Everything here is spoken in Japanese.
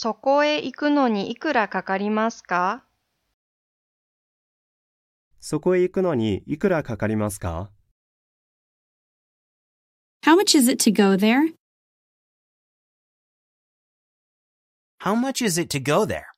そこへ行くのにいくらかかりますかそこへ行くのにいくらかかりますか ?How much is it to go there? How much is it to go there?